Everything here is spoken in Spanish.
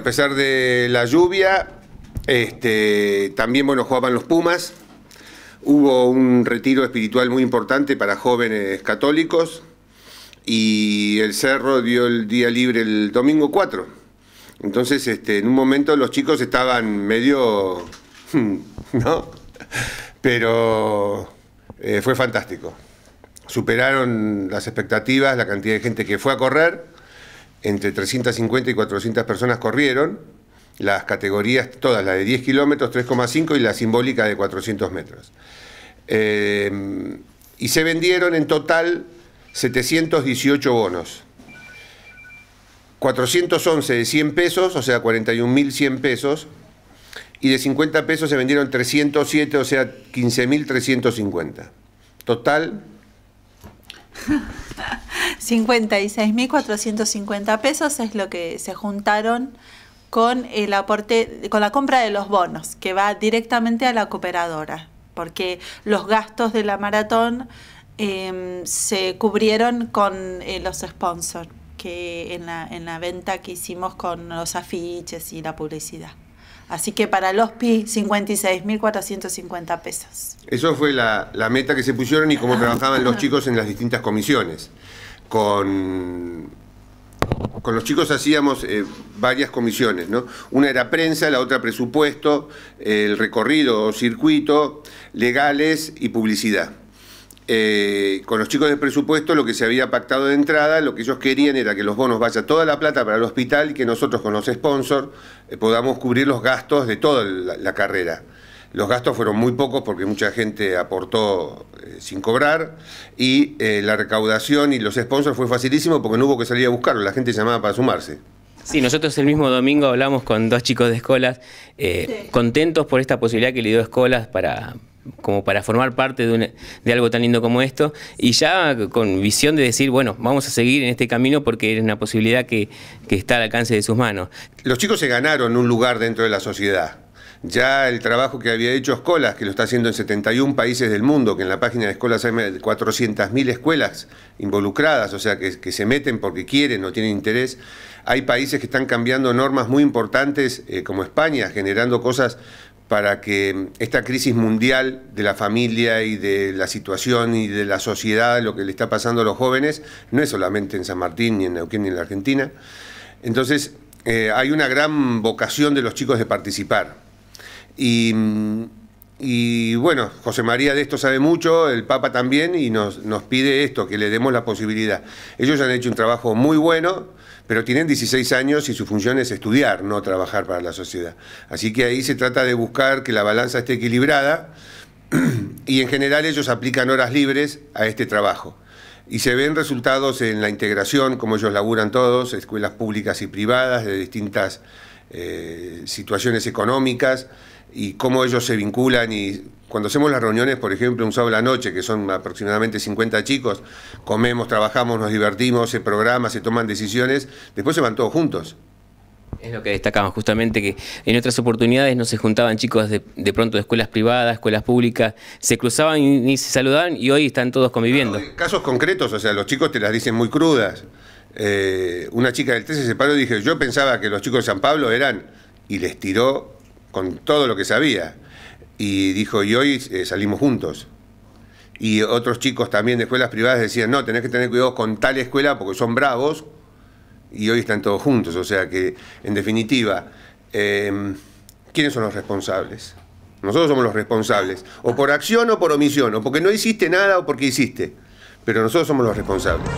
a pesar de la lluvia, este, también bueno, jugaban los Pumas. Hubo un retiro espiritual muy importante para jóvenes católicos y el Cerro dio el día libre el domingo 4. Entonces, este, en un momento los chicos estaban medio... ¿No? Pero eh, fue fantástico. Superaron las expectativas, la cantidad de gente que fue a correr entre 350 y 400 personas corrieron, las categorías, todas, la de 10 kilómetros, 3,5 y la simbólica de 400 metros. Eh, y se vendieron en total 718 bonos. 411 de 100 pesos, o sea, 41.100 pesos, y de 50 pesos se vendieron 307, o sea, 15.350. Total, 56.450 pesos es lo que se juntaron con el aporte, con la compra de los bonos, que va directamente a la cooperadora, porque los gastos de la maratón em, se cubrieron con eh, los sponsors, que en la, en la venta que hicimos con los afiches y la publicidad. Así que para los PI, 56.450 pesos. Eso fue la, la, meta que se pusieron y cómo trabajaban los chicos en las distintas comisiones con, con los chicos hacíamos eh, varias comisiones, ¿no? Una era prensa, la otra presupuesto, el recorrido o circuito, legales y publicidad. Eh, con los chicos de presupuesto lo que se había pactado de entrada, lo que ellos querían era que los bonos vaya toda la plata para el hospital y que nosotros con los sponsors eh, podamos cubrir los gastos de toda la carrera. Los gastos fueron muy pocos porque mucha gente aportó eh, sin cobrar y eh, la recaudación y los sponsors fue facilísimo porque no hubo que salir a buscarlo, la gente llamaba para sumarse. Sí, nosotros el mismo domingo hablamos con dos chicos de Escolas, eh, contentos por esta posibilidad que le dio Escolas para, como para formar parte de, algo tan lindo como esto, y ya con visión de decir, bueno, vamos a seguir en este camino porque es una posibilidad que, que está al alcance de sus manos. Los chicos se ganaron un lugar dentro de la sociedad ya el trabajo que había hecho Escolas, que lo está haciendo en 71 países del mundo, que en la página de Escolas hay 400.000 escuelas involucradas, o sea, que, se meten porque quieren o tienen interés. Hay países que están cambiando normas muy importantes, eh, como España, generando cosas para que mm, esta crisis mundial de la familia y de la situación y de la sociedad, lo que le está pasando a los jóvenes, no es solamente en San Martín, ni en Neuquén, ni en la Argentina. Entonces, eh, hay una gran vocación de los chicos de participar. Y, bueno, José María de esto sabe mucho, el Papa también, y nos, nos pide esto, que le demos la posibilidad. Ellos han hecho un trabajo muy bueno, pero tienen 16 años y su función es estudiar, no trabajar para la sociedad. Así que ahí se trata de buscar que la balanza esté equilibrada y en general ellos aplican horas libres a este trabajo y se ven resultados en la integración, como ellos laburan todos, escuelas públicas y privadas de distintas eh, situaciones económicas, y cómo ellos se vinculan y cuando hacemos las reuniones, por ejemplo, un sábado a la noche, que son aproximadamente 50 chicos, comemos, trabajamos, nos divertimos, se programa, se toman decisiones, después se van todos juntos. Es lo que destacamos, justamente que en otras oportunidades no se juntaban chicos de, pronto de escuelas privadas, escuelas públicas, se cruzaban y, se saludaban y hoy están todos conviviendo. casos concretos, o sea, los chicos te las dicen muy crudas. Eh, una chica del 13 se paró y dije, yo pensaba que los chicos de San Pablo eran, y les tiró con todo lo que sabía. Y dijo, y hoy eh, salimos juntos. Y otros chicos también de escuelas privadas decían, no, tenés que tener cuidado con tal escuela porque son bravos y hoy están todos juntos. O sea que, en definitiva, em, ¿quiénes son los responsables? Nosotros somos los responsables, o por acción o por omisión, o porque no hiciste nada o porque hiciste, pero nosotros somos los responsables.